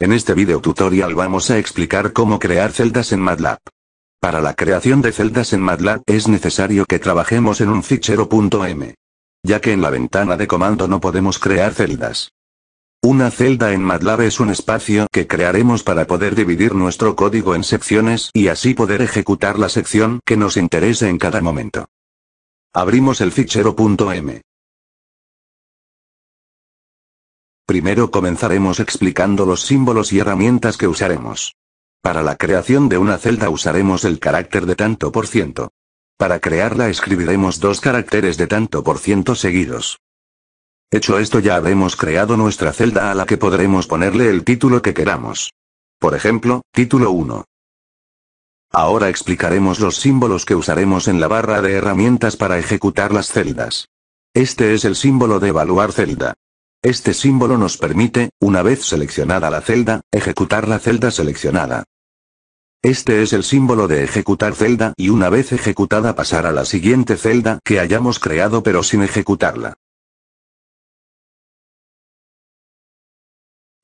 En este video tutorial vamos a explicar cómo crear celdas en MATLAB. Para la creación de celdas en MATLAB es necesario que trabajemos en un fichero .m. Ya que en la ventana de comando no podemos crear celdas. Una celda en MATLAB es un espacio que crearemos para poder dividir nuestro código en secciones y así poder ejecutar la sección que nos interese en cada momento. Abrimos el fichero .m. Primero comenzaremos explicando los símbolos y herramientas que usaremos. Para la creación de una celda usaremos el carácter de tanto por ciento. Para crearla escribiremos dos caracteres de tanto por ciento seguidos. Hecho esto ya habremos creado nuestra celda a la que podremos ponerle el título que queramos. Por ejemplo, título 1. Ahora explicaremos los símbolos que usaremos en la barra de herramientas para ejecutar las celdas. Este es el símbolo de evaluar celda. Este símbolo nos permite, una vez seleccionada la celda, ejecutar la celda seleccionada. Este es el símbolo de ejecutar celda y una vez ejecutada pasar a la siguiente celda que hayamos creado pero sin ejecutarla.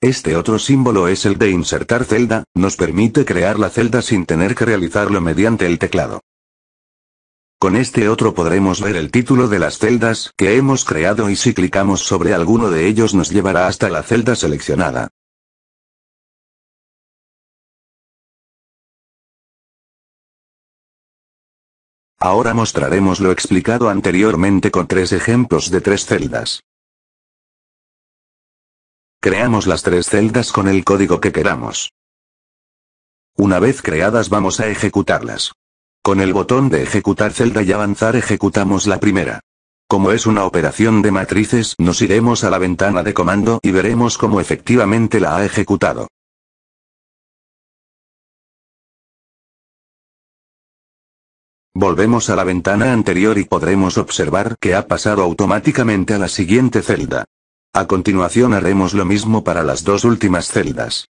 Este otro símbolo es el de insertar celda, nos permite crear la celda sin tener que realizarlo mediante el teclado. Con este otro podremos ver el título de las celdas que hemos creado y si clicamos sobre alguno de ellos nos llevará hasta la celda seleccionada. Ahora mostraremos lo explicado anteriormente con tres ejemplos de tres celdas. Creamos las tres celdas con el código que queramos. Una vez creadas vamos a ejecutarlas. Con el botón de ejecutar celda y avanzar ejecutamos la primera. Como es una operación de matrices, nos iremos a la ventana de comando y veremos cómo efectivamente la ha ejecutado. Volvemos a la ventana anterior y podremos observar que ha pasado automáticamente a la siguiente celda. A continuación haremos lo mismo para las dos últimas celdas.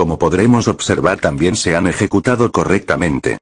Como podremos observar también se han ejecutado correctamente.